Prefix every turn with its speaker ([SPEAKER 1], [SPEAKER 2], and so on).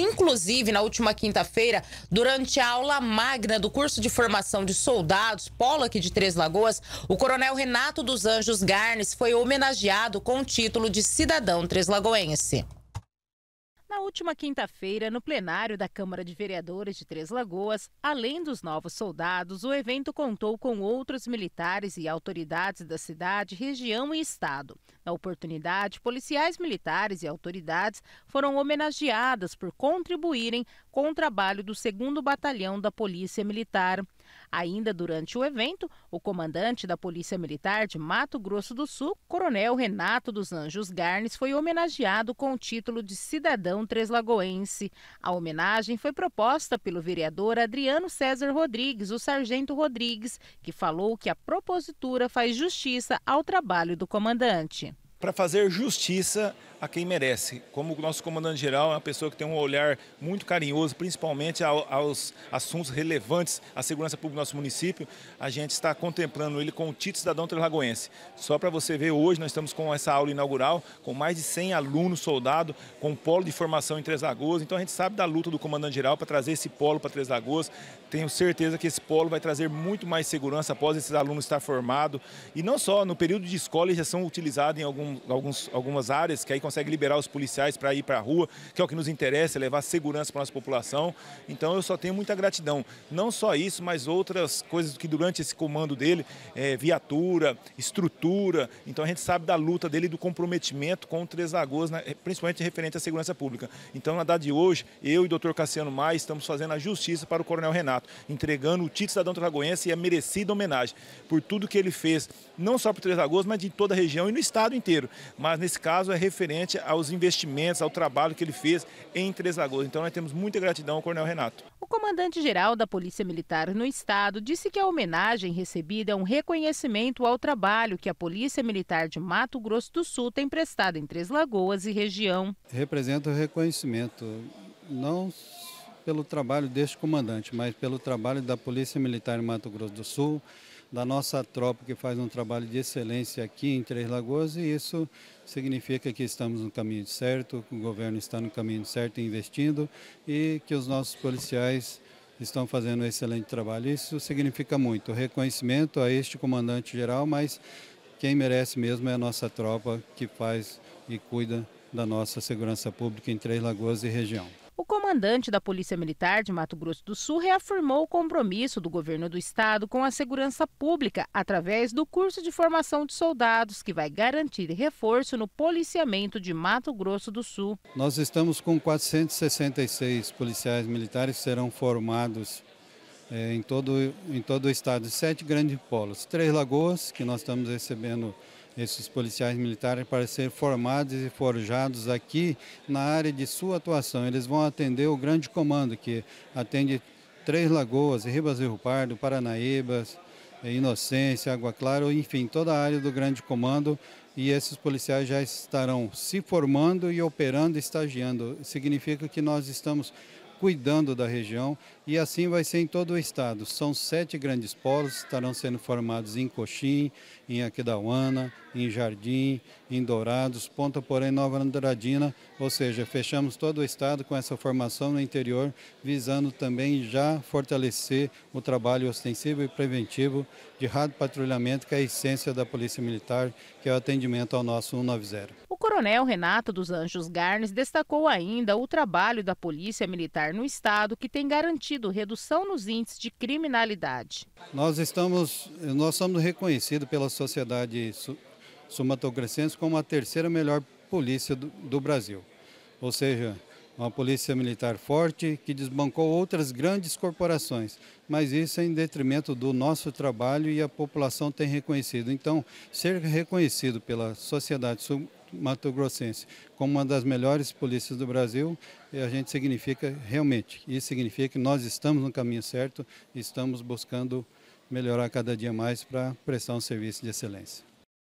[SPEAKER 1] Inclusive, na última quinta-feira, durante a aula magna do curso de formação de soldados, polo aqui de Três Lagoas, o coronel Renato dos Anjos Garnes foi homenageado com o título de cidadão treslagoense. Na última quinta-feira, no plenário da Câmara de Vereadores de Três Lagoas, além dos novos soldados, o evento contou com outros militares e autoridades da cidade, região e estado. Na oportunidade, policiais militares e autoridades foram homenageadas por contribuírem com o trabalho do 2 Batalhão da Polícia Militar. Ainda durante o evento, o comandante da Polícia Militar de Mato Grosso do Sul, Coronel Renato dos Anjos Garnes, foi homenageado com o título de Cidadão Treslagoense. A homenagem foi proposta pelo vereador Adriano César Rodrigues, o Sargento Rodrigues, que falou que a propositura faz justiça ao trabalho do comandante
[SPEAKER 2] para fazer justiça a quem merece. Como o nosso comandante-geral é uma pessoa que tem um olhar muito carinhoso, principalmente aos assuntos relevantes à segurança pública do nosso município, a gente está contemplando ele com o título cidadão trelagoense. Só para você ver, hoje nós estamos com essa aula inaugural, com mais de 100 alunos soldados, com um polo de formação em Três Lagoas, então a gente sabe da luta do comandante-geral para trazer esse polo para Três Lagoas. Tenho certeza que esse polo vai trazer muito mais segurança após esses alunos estar formados. E não só, no período de escola eles já são utilizados em alguns algum, alguns, algumas áreas, que aí consegue liberar os policiais para ir para a rua, que é o que nos interessa, é levar segurança para a nossa população. Então eu só tenho muita gratidão. Não só isso, mas outras coisas que durante esse comando dele, é, viatura, estrutura. Então a gente sabe da luta dele e do comprometimento com o Três Lagoas, né, principalmente referente à segurança pública. Então, na data de hoje, eu e o doutor Cassiano Maia estamos fazendo a justiça para o Coronel Renato, entregando o título cidadão tragoense e a é merecida homenagem por tudo que ele fez, não só para o Três Lagoas, mas de toda a região e no estado inteiro dinheiro, mas nesse caso é referente aos investimentos, ao trabalho que ele fez em Três Lagoas. Então nós temos muita gratidão ao Coronel Renato.
[SPEAKER 1] O comandante-geral da Polícia Militar no Estado disse que a homenagem recebida é um reconhecimento ao trabalho que a Polícia Militar de Mato Grosso do Sul tem prestado em Três Lagoas e região.
[SPEAKER 3] Representa o reconhecimento, não pelo trabalho deste comandante, mas pelo trabalho da Polícia Militar de Mato Grosso do Sul, da nossa tropa que faz um trabalho de excelência aqui em Três Lagoas e isso significa que estamos no caminho certo, o governo está no caminho certo investindo e que os nossos policiais estão fazendo um excelente trabalho. Isso significa muito. Reconhecimento a este comandante-geral, mas quem merece mesmo é a nossa tropa que faz e cuida da nossa segurança pública em Três Lagoas e região. O
[SPEAKER 1] comandante da Polícia Militar de Mato Grosso do Sul reafirmou o compromisso do governo do estado com a segurança pública através do curso de formação de soldados que vai garantir reforço no policiamento de Mato Grosso do Sul.
[SPEAKER 3] Nós estamos com 466 policiais militares que serão formados é, em, todo, em todo o estado, sete grandes polos, Três Lagoas, que nós estamos recebendo esses policiais militares para ser formados e forjados aqui na área de sua atuação. Eles vão atender o grande comando que atende Três Lagoas, Ribas do Rio Pardo, Paranaíbas, Inocência, Água Clara, enfim, toda a área do grande comando e esses policiais já estarão se formando e operando, estagiando. Significa que nós estamos cuidando da região e assim vai ser em todo o estado. São sete grandes polos, estarão sendo formados em Coxim, em Aquidauana, em Jardim, em Dourados, Ponta Porém, Nova Andradina, ou seja, fechamos todo o estado com essa formação no interior, visando também já fortalecer o trabalho ostensivo e preventivo de rádio patrulhamento, que é a essência da Polícia Militar, que é o atendimento ao nosso 190
[SPEAKER 1] coronel Renato dos Anjos Garnes destacou ainda o trabalho da Polícia Militar no Estado, que tem garantido redução nos índices de criminalidade.
[SPEAKER 3] Nós estamos, nós somos reconhecidos pela sociedade sumatogrossense como a terceira melhor polícia do, do Brasil. Ou seja, uma polícia militar forte que desbancou outras grandes corporações, mas isso é em detrimento do nosso trabalho e a população tem reconhecido. Então, ser reconhecido pela sociedade mato-grossense como uma das melhores polícias do Brasil, eh, a gente significa realmente, isso significa que nós estamos no caminho certo, estamos buscando melhorar cada dia mais para prestar um serviço de excelência.